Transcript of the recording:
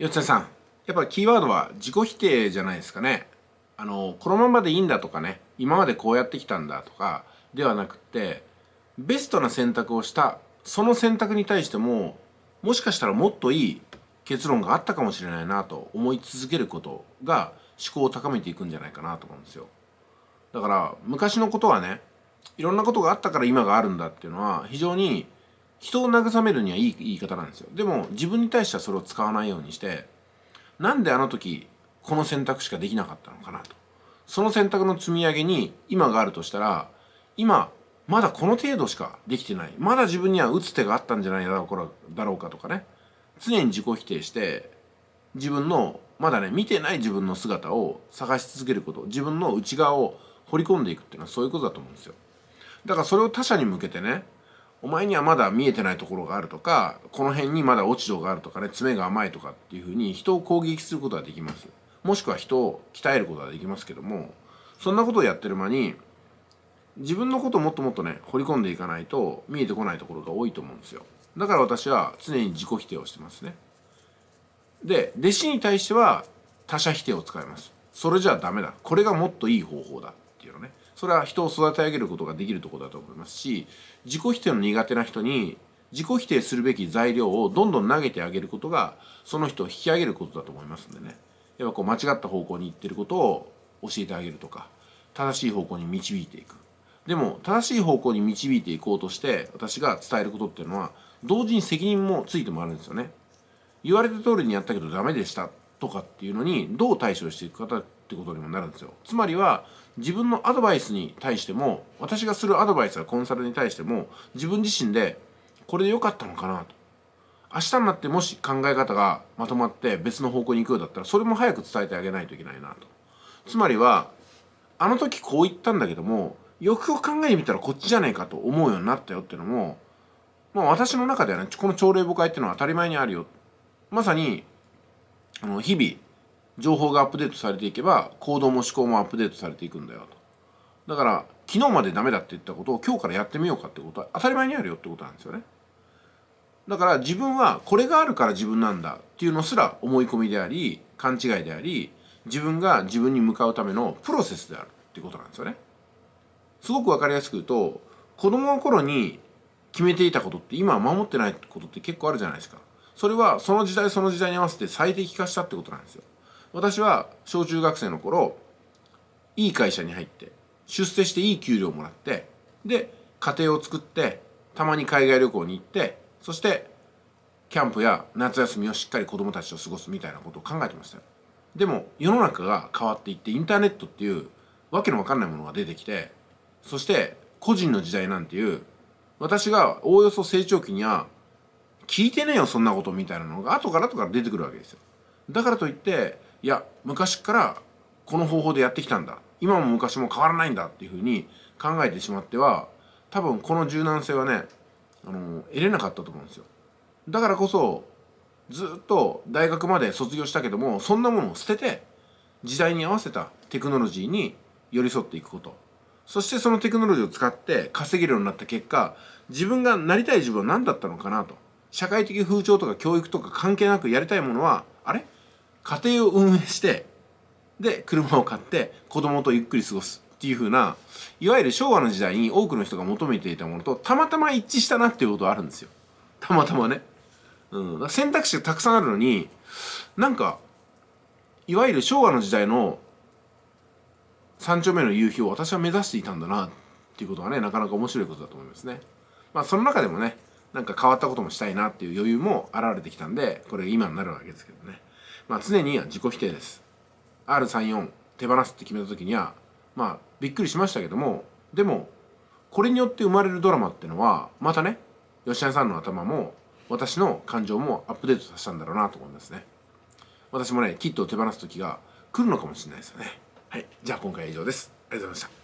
四谷さんやっぱキーワードは自己否定じゃないですかねあのこのままでいいんだとかね今までこうやってきたんだとかではなくってベストな選択をしたその選択に対してももしかしたらもっといい結論があったかもしれないなと思い続けることが思考を高めていくんじゃないかなと思うんですよだから昔のことはねいろんなことがあったから今があるんだっていうのは非常に人を慰めるにはいい言い方なんですよでも自分に対してはそれを使わないようにしてなんであの時この選択しかできなかったのかなとその選択の積み上げに今があるとしたら今まだこの程度しかできてないまだ自分には打つ手があったんじゃないだろうかとかね常に自己否定して自分のまだね見てない自分の姿を探し続けること自分の内側を掘り込んでいくっていうのはそういうことだと思うんですよだからそれを他者に向けてねお前にはまだ見えてないところがあるとかこの辺にまだ落ち度があるとかね爪が甘いとかっていうふうに人を攻撃することはできますもしくは人を鍛えることはできますけどもそんなことをやってる間に自分のことをもっともっとね掘り込んでいかないと見えてこないところが多いと思うんですよだから私は常に自己否定をしてますねで弟子に対しては他者否定を使いますそれじゃダメだこれがもっといい方法だっていうのねそれは人を育て上げることができるとこだと思いますし自己否定の苦手な人に自己否定するべき材料をどんどん投げてあげることがその人を引き上げることだと思いますんでねやっぱこう間違った方向に行ってることを教えてあげるとか正しい方向に導いていくでも正しい方向に導いていこうとして私が伝えることっていうのは同時に責任もついてもあるんですよね言われた通りにやったけどダメでしたとかっていうのにどう対処していくかってことにもなるんですよつまりは自分のアドバイスに対しても私がするアドバイスやコンサルに対しても自分自身でこれで良かったのかなと明日になってもし考え方がまとまって別の方向に行くようだったらそれも早く伝えてあげないといけないなとつまりはあの時こう言ったんだけどもよく考えてみたらこっちじゃねえかと思うようになったよっていうのもまあ私の中ではねこの朝礼誤解っていうのは当たり前にあるよまさにあの日々情報がアップデートされていけば行動も思考もアップデートされていくんだよとだから昨日までダメだって言ったことを今日からやってみようかってことは当たり前にあるよってことなんですよねだから自分はこれがあるから自分なんだっていうのすら思い込みであり勘違いであり自分が自分に向かうためのプロセスであるってことなんですよねすごく分かりやすく言うと子供の頃に決めていたことって今は守ってないことって結構あるじゃないですかそれはその時代その時代に合わせて最適化したってことなんですよ私は小中学生の頃いい会社に入って出世していい給料もらってで家庭を作ってたまに海外旅行に行ってそしてキャンプや夏休みをしっかり子供たちと過ごすみたいなことを考えてましたよでも世の中が変わっていってインターネットっていうわけのわかんないものが出てきてそして個人の時代なんていう私がおおよそ成長期には聞いてねえよそんなことみたいなのが後から後から出てくるわけですよだからといっていや昔からこの方法でやってきたんだ今も昔も変わらないんだっていうふうに考えてしまっては多分この柔軟性はねあの得れなかったと思うんですよだからこそずっと大学まで卒業したけどもそんなものを捨てて時代に合わせたテクノロジーに寄り添っていくことそしてそのテクノロジーを使って稼げるようになった結果自分がなりたい自分は何だったのかなと社会的風潮とか教育とか関係なくやりたいものはあれ家庭を運営してで車を買って子供とゆっくり過ごすっていう風ないわゆる昭和の時代に多くの人が求めていたものとたまたま一致したなっていうことはあるんですよたまたまね、うん、選択肢がたくさんあるのになんかいわゆる昭和の時代の三丁目の夕日を私は目指していたんだなっていうことはねなかなか面白いことだと思いますねまあその中でもねなんか変わったこともしたいなっていう余裕も現れてきたんでこれ今になるわけですけどねまあ、常に自己否定です R34 手放すって決めた時にはまあびっくりしましたけどもでもこれによって生まれるドラマってのはまたね吉谷さんの頭も私の感情もアップデートさせたんだろうなと思いますね私もねキットを手放す時が来るのかもしれないですよねはいじゃあ今回は以上ですありがとうございました